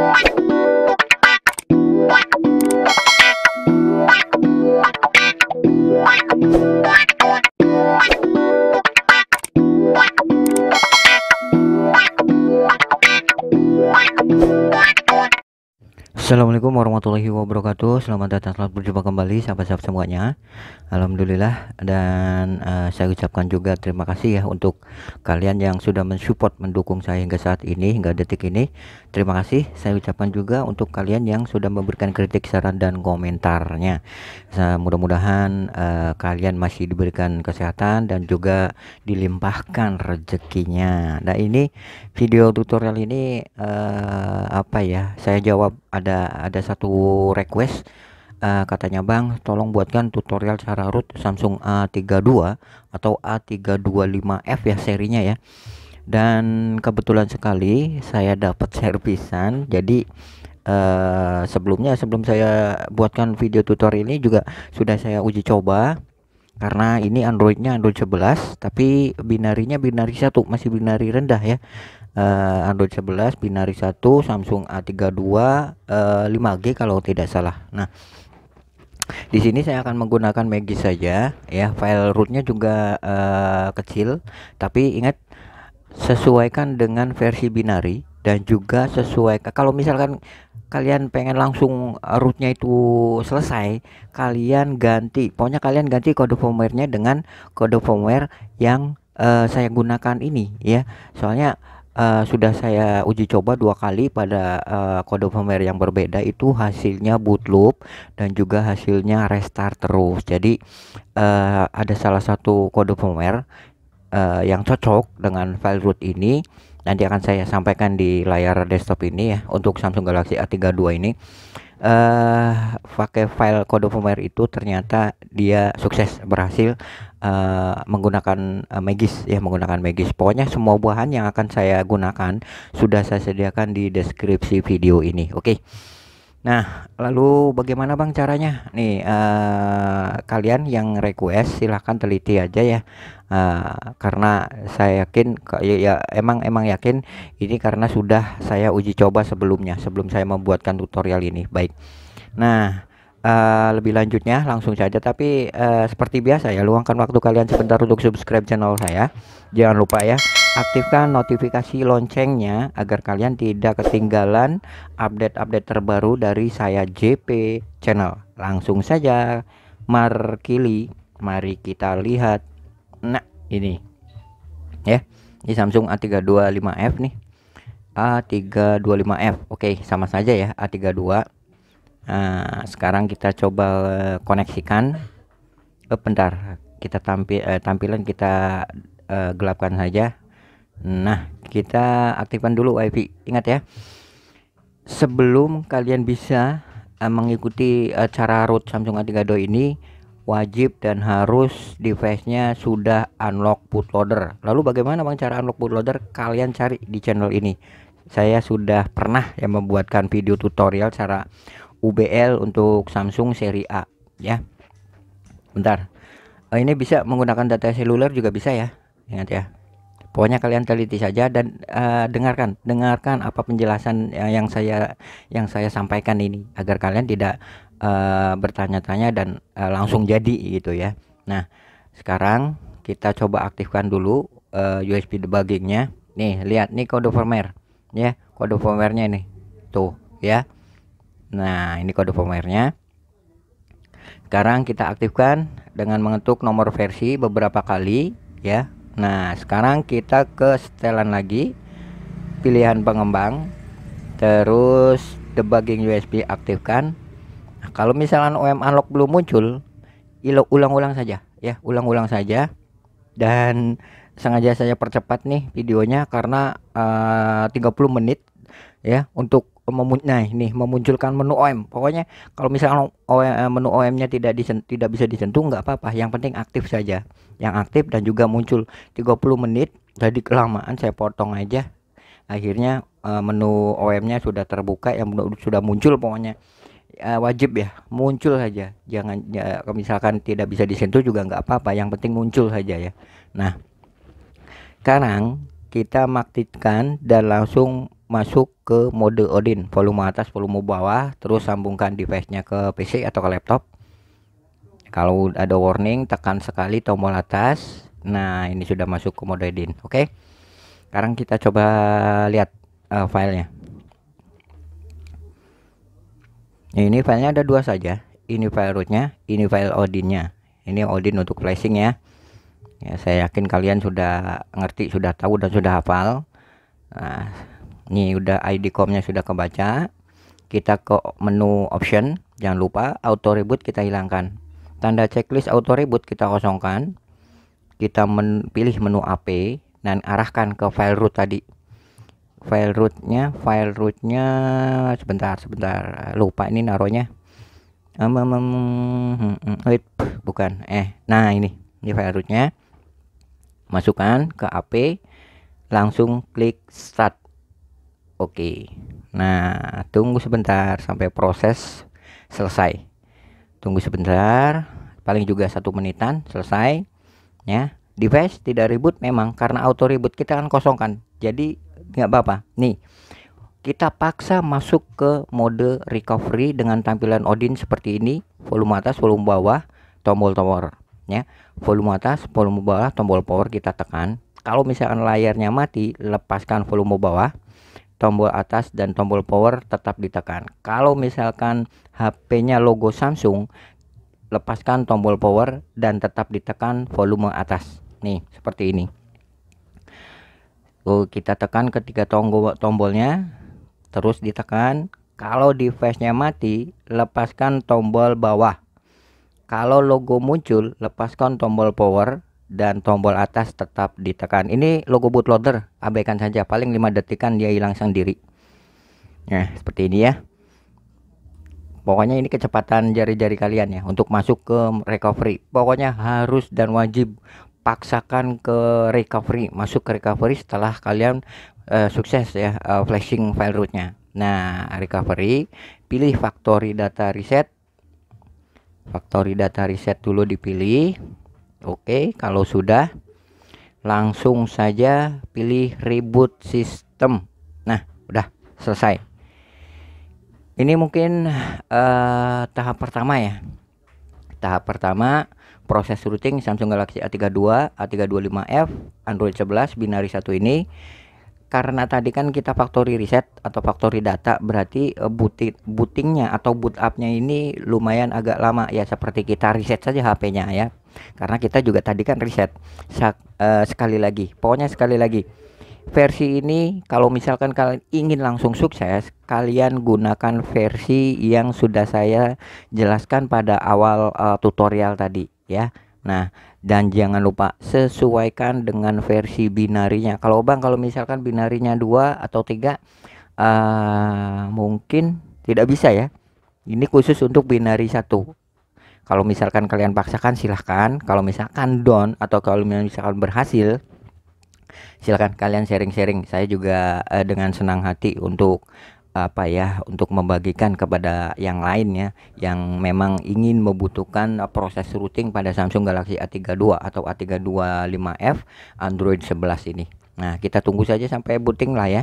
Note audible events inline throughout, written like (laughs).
What? Assalamualaikum warahmatullahi wabarakatuh Selamat datang, selamat berjumpa kembali sahabat-sahabat semuanya Alhamdulillah dan uh, saya ucapkan juga terima kasih ya Untuk kalian yang sudah mensupport, mendukung saya hingga saat ini, hingga detik ini Terima kasih, saya ucapkan juga untuk kalian yang sudah memberikan kritik, saran, dan komentarnya Mudah-mudahan uh, kalian masih diberikan kesehatan dan juga dilimpahkan rezekinya Nah ini video tutorial ini uh, apa ya, saya jawab ada ada satu request uh, katanya Bang tolong buatkan tutorial cara root Samsung A32 atau A325F ya serinya ya dan kebetulan sekali saya dapat (laughs) servisan jadi uh, sebelumnya sebelum saya buatkan video tutorial ini juga sudah saya uji coba karena ini Androidnya Android 11 tapi binarinya binari satu masih binari rendah ya uh, Android 11 binari 1 Samsung A32 uh, 5G kalau tidak salah nah di sini saya akan menggunakan Magis saja ya file rootnya juga uh, kecil tapi ingat sesuaikan dengan versi binari dan juga sesuai kalau misalkan kalian pengen langsung eh, rootnya itu selesai kalian ganti pokoknya kalian ganti kode firmware-nya dengan kode firmware yang uh, saya gunakan ini ya soalnya uh, sudah saya uji coba dua kali pada uh, kode firmware yang berbeda itu hasilnya boot loop dan juga hasilnya restart terus. Jadi uh, ada salah satu kode firmware uh, yang cocok dengan file root ini nanti akan saya sampaikan di layar desktop ini ya untuk Samsung Galaxy A32 ini uh, pakai file kode firmware itu ternyata dia sukses berhasil uh, menggunakan uh, Magis ya menggunakan Magis. Pokoknya semua bahan yang akan saya gunakan sudah saya sediakan di deskripsi video ini. Oke. Okay? Nah, lalu bagaimana Bang caranya? Nih, uh, kalian yang request silahkan teliti aja ya. Uh, karena saya yakin ya, ya emang emang yakin ini karena sudah saya uji coba sebelumnya sebelum saya membuatkan tutorial ini. Baik. Nah, Uh, lebih lanjutnya langsung saja tapi uh, seperti biasa ya luangkan waktu kalian sebentar untuk subscribe channel saya jangan lupa ya Aktifkan notifikasi loncengnya agar kalian tidak ketinggalan update-update terbaru dari saya JP Channel. Langsung saja markili, mari kita lihat. Nah, ini. Ya, ini Samsung A325F nih. A325F. Oke, sama saja ya A32. Nah, sekarang kita coba koneksikan. Eh, bentar, kita tampil eh, tampilan kita eh, gelapkan saja Nah, kita aktifkan dulu WiFi. Ingat ya. Sebelum kalian bisa uh, mengikuti uh, cara root Samsung A3 Duo ini, wajib dan harus device-nya sudah unlock bootloader. Lalu bagaimana Bang cara unlock bootloader? Kalian cari di channel ini. Saya sudah pernah yang membuatkan video tutorial cara UBL untuk Samsung seri A ya. Bentar. Eh, ini bisa menggunakan data seluler juga bisa ya. Ingat ya. Pokoknya kalian teliti saja dan uh, dengarkan, dengarkan apa penjelasan eh, yang saya yang saya sampaikan ini agar kalian tidak uh, bertanya-tanya dan uh, langsung jadi gitu ya. Nah, sekarang kita coba aktifkan dulu uh, USB debuggingnya. Nih, lihat nih kode firmware ya, kode firmware-nya ini. Tuh, ya. Nah, ini kode firmware-nya. Sekarang kita aktifkan dengan mengetuk nomor versi beberapa kali ya Nah sekarang kita ke setelan lagi pilihan pengembang terus debugging USB aktifkan nah, kalau misalkan OM unlock belum muncul ulang-ulang saja ya ulang-ulang saja dan sengaja saya percepat nih videonya karena eh, uh, 30 menit ya untuk memun nah ini memunculkan menu OM. Pokoknya kalau misalnya OM, eh, menu OM-nya tidak disen, tidak bisa disentuh nggak apa-apa, yang penting aktif saja. Yang aktif dan juga muncul 30 menit. Jadi kelamaan saya potong aja. Akhirnya eh, menu OM-nya sudah terbuka yang sudah muncul pokoknya eh, wajib ya muncul saja jangan ya, misalkan tidak bisa disentuh juga nggak apa-apa yang penting muncul saja ya nah sekarang kita aktifkan dan langsung masuk ke mode Odin volume atas volume bawah terus sambungkan device nya ke PC atau ke laptop kalau ada warning tekan sekali tombol atas nah ini sudah masuk ke mode Odin oke okay? sekarang kita coba lihat uh, filenya ini filenya ada dua saja ini file rootnya ini file Odinnya ini Odin untuk flashing ya ya saya yakin kalian sudah ngerti sudah tahu dan sudah hafal nah ini udah ID comnya sudah kebaca kita ke menu option jangan lupa auto reboot kita hilangkan tanda checklist auto reboot kita kosongkan kita men pilih menu AP dan arahkan ke file root tadi file rootnya file rootnya sebentar sebentar lupa ini naruhnya um, um, um, um, bukan eh nah ini ini file rootnya masukkan ke HP langsung klik start oke nah tunggu sebentar sampai proses selesai tunggu sebentar paling juga satu menitan selesai ya device tidak ribut memang karena auto ribut kita akan kosongkan jadi nggak apa-apa nih kita paksa masuk ke mode recovery dengan tampilan Odin seperti ini volume atas volume bawah tombol tombol ya volume atas volume bawah tombol power kita tekan kalau misalkan layarnya mati lepaskan volume bawah tombol atas dan tombol power tetap ditekan kalau misalkan HP-nya logo Samsung lepaskan tombol power dan tetap ditekan volume atas nih seperti ini Oh, kita tekan ketiga tombol tombolnya terus ditekan kalau device-nya mati lepaskan tombol bawah kalau logo muncul, lepaskan tombol power dan tombol atas tetap ditekan. Ini logo bootloader, abaikan saja. Paling lima detikan dia hilang sendiri. Nah, seperti ini ya. Pokoknya ini kecepatan jari-jari kalian ya untuk masuk ke recovery. Pokoknya harus dan wajib paksakan ke recovery, masuk ke recovery setelah kalian uh, sukses ya uh, flashing file rootnya. Nah, recovery, pilih factory data reset, factory data reset dulu dipilih oke kalau sudah langsung saja pilih reboot system nah udah selesai ini mungkin uh, tahap pertama ya tahap pertama proses routing Samsung Galaxy A32 A325F Android 11 binari satu ini karena tadi kan kita factory reset atau factory data berarti eh, booting bootingnya atau boot upnya ini lumayan agak lama ya seperti kita reset saja HP-nya ya karena kita juga tadi kan reset Sak, uh, sekali lagi pokoknya sekali lagi versi ini kalau misalkan kalian ingin langsung sukses kalian gunakan versi yang sudah saya jelaskan pada awal uh, tutorial tadi ya nah dan jangan lupa sesuaikan dengan versi binarinya kalau bang kalau misalkan binarinya dua atau tiga uh, mungkin tidak bisa ya ini khusus untuk binari satu kalau misalkan kalian paksakan silahkan kalau misalkan down atau kalau misalkan berhasil silahkan kalian sharing-sharing saya juga uh, dengan senang hati untuk apa ya untuk membagikan kepada yang lain ya yang memang ingin membutuhkan uh, proses routing pada Samsung Galaxy A32 atau A325F Android 11 ini. Nah, kita tunggu saja sampai booting lah ya.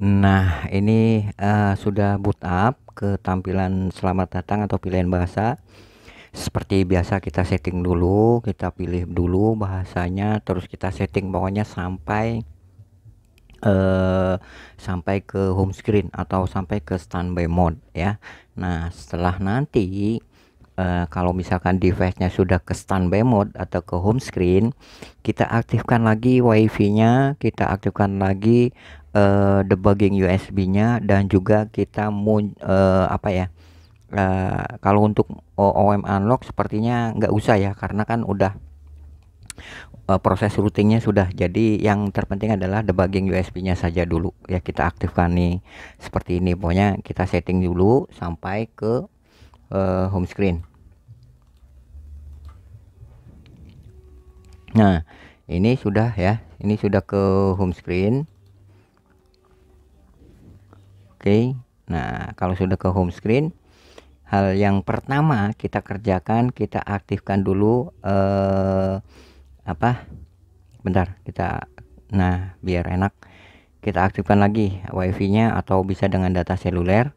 Nah, ini uh, sudah boot up ke tampilan selamat datang atau pilihan bahasa. Seperti biasa kita setting dulu, kita pilih dulu bahasanya, terus kita setting pokoknya sampai uh, sampai ke home screen atau sampai ke standby mode ya. Nah, setelah nanti Uh, kalau misalkan device-nya sudah ke standby mode atau ke home screen, kita aktifkan lagi WiFi-nya, kita aktifkan lagi uh, debugging USB-nya dan juga kita mau uh, eh, apa ya uh, kalau untuk OM unlock sepertinya nggak usah ya karena kan udah uh, proses routingnya sudah jadi yang terpenting adalah debugging USB-nya saja dulu ya kita aktifkan nih seperti ini pokoknya kita setting dulu sampai ke uh, home screen Nah, ini sudah ya. Ini sudah ke home screen okay. nah kalau sudah ke home screen hal yang pertama kita kerjakan kita aktifkan dulu eh, apa bentar kita nah biar enak kita aktifkan lagi wifi nya atau bisa dengan data seluler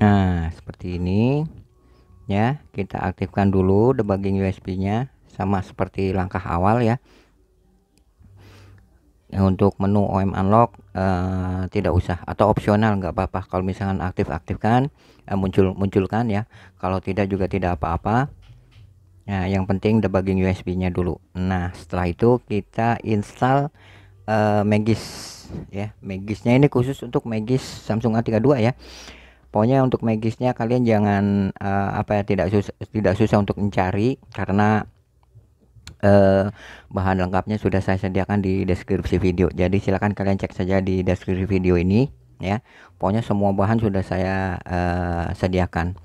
nah seperti ini ya kita aktifkan dulu debugging USB nya sama seperti langkah awal ya nah, untuk menu OM unlock uh, tidak usah atau opsional nggak apa-apa kalau misalkan aktif aktifkan uh, eh, muncul munculkan ya kalau tidak juga tidak apa-apa nah yang penting debugging USB nya dulu nah setelah itu kita install uh, Magis ya Magisnya ini khusus untuk Magis Samsung A32 ya pokoknya untuk magisnya kalian jangan uh, apa ya tidak susah tidak susah untuk mencari karena uh, bahan lengkapnya sudah saya sediakan di deskripsi video jadi silahkan kalian cek saja di deskripsi video ini ya pokoknya semua bahan sudah saya uh, sediakan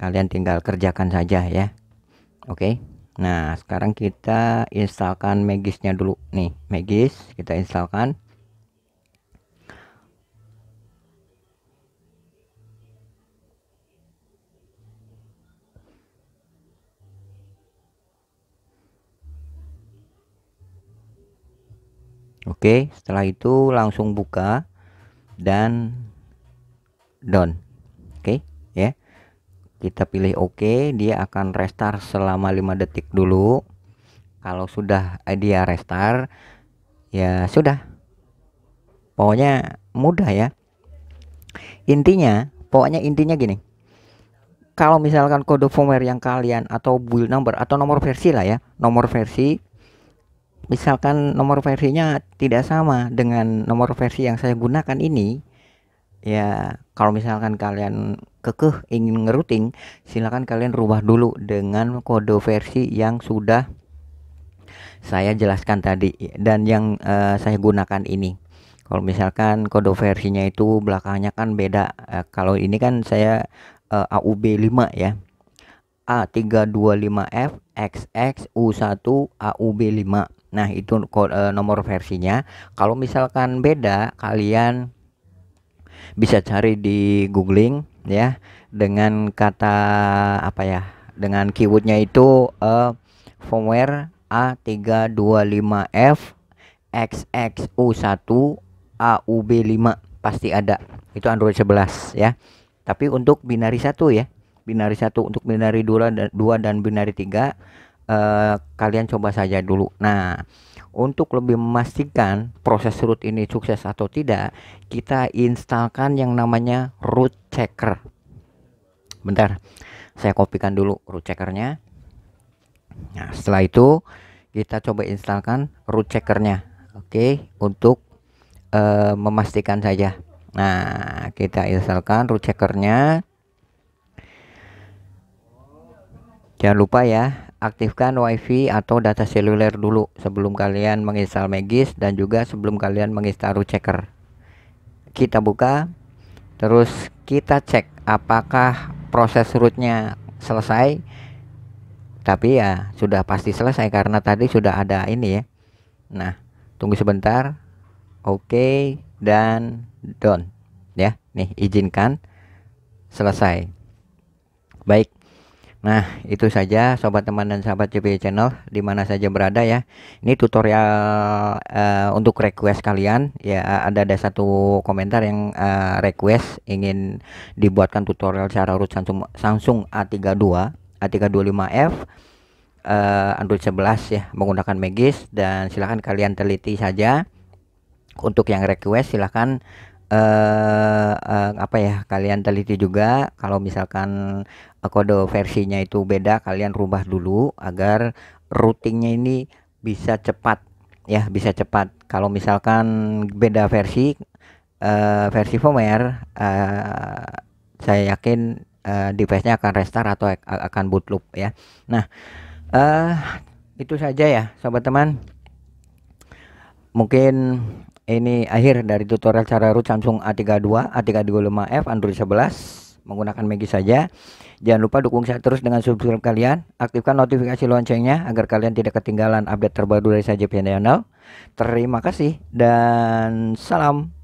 kalian tinggal kerjakan saja ya oke okay? nah sekarang kita instalkan magisnya dulu nih magis kita instalkan. Oke, setelah itu langsung buka dan down. Oke, ya. Kita pilih oke, OK, dia akan restart selama 5 detik dulu. Kalau sudah dia restart, ya sudah. Pokoknya mudah ya. Intinya, pokoknya intinya gini. Kalau misalkan kode firmware yang kalian atau build number atau nomor versi lah ya, nomor versi misalkan nomor versinya tidak sama dengan nomor versi yang saya gunakan ini ya kalau misalkan kalian kekeh ingin ngeruting silahkan kalian rubah dulu dengan kode versi yang sudah saya jelaskan tadi dan yang uh, saya gunakan ini kalau misalkan kode versinya itu belakangnya kan beda uh, kalau ini kan saya uh, eh, AUB 5 ya A325F XX U1 AUB 5 Nah, itu kode, eh, nomor versinya. Kalau misalkan beda, kalian bisa cari di googling ya dengan kata apa ya? Dengan keywordnya itu uh, firmware A325F XXU1 AUB5 pasti ada. Itu Android 11 ya. Tapi untuk binari 1 ya. Binari 1 untuk binari 2 dan binari 3 Eh, kalian coba saja dulu. Nah, untuk lebih memastikan proses root ini sukses atau tidak, kita installkan yang namanya root checker. Bentar, saya kopikan dulu root checkernya. Nah, setelah itu kita coba installkan root checkernya. Oke, untuk eh, memastikan saja. Nah, kita instalkan root checkernya. Jangan lupa ya, aktifkan WiFi atau data seluler dulu sebelum kalian menginstal Magis dan juga sebelum kalian menginstal Checker. Kita buka, terus kita cek apakah proses rootnya selesai. Tapi ya sudah pasti selesai karena tadi sudah ada ini ya. Nah, tunggu sebentar. Oke okay, dan done ya. Nih izinkan selesai. Baik. Nah, itu saja sobat teman dan sahabat CPI Channel di mana saja berada ya. Ini tutorial uh, untuk request kalian ya ada ada satu komentar yang uh, request ingin dibuatkan tutorial cara urut Samsung Samsung A32 A325F uh, Android 11 ya menggunakan Magis dan silahkan kalian teliti saja. Untuk yang request silahkan eh uh, uh, apa ya kalian teliti juga kalau misalkan kode versinya itu beda kalian rubah dulu agar routingnya ini bisa cepat ya bisa cepat kalau misalkan beda versi uh, versi firmware uh, saya yakin uh, device-nya akan restart atau akan boot loop ya nah uh, itu saja ya sobat teman mungkin ini akhir dari tutorial cara root Samsung A32 A325F Android 11 menggunakan Megi saja. Jangan lupa dukung saya terus dengan subscribe kalian, aktifkan notifikasi loncengnya agar kalian tidak ketinggalan update terbaru dari saya JPN Channel. Terima kasih dan salam.